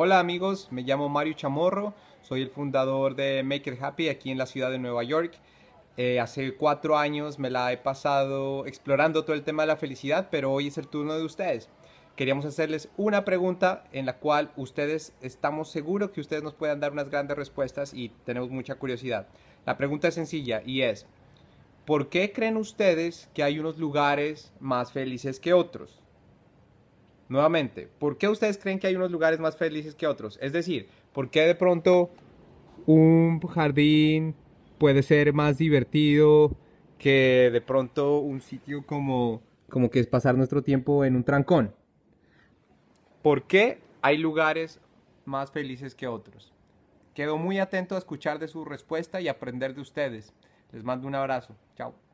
Hola amigos, me llamo Mario Chamorro, soy el fundador de Make It Happy aquí en la ciudad de Nueva York. Eh, hace cuatro años me la he pasado explorando todo el tema de la felicidad, pero hoy es el turno de ustedes. Queríamos hacerles una pregunta en la cual ustedes estamos seguros que ustedes nos puedan dar unas grandes respuestas y tenemos mucha curiosidad. La pregunta es sencilla y es, ¿por qué creen ustedes que hay unos lugares más felices que otros? Nuevamente, ¿por qué ustedes creen que hay unos lugares más felices que otros? Es decir, ¿por qué de pronto un jardín puede ser más divertido que de pronto un sitio como, como que es pasar nuestro tiempo en un trancón? ¿Por qué hay lugares más felices que otros? Quedo muy atento a escuchar de su respuesta y aprender de ustedes. Les mando un abrazo. Chao.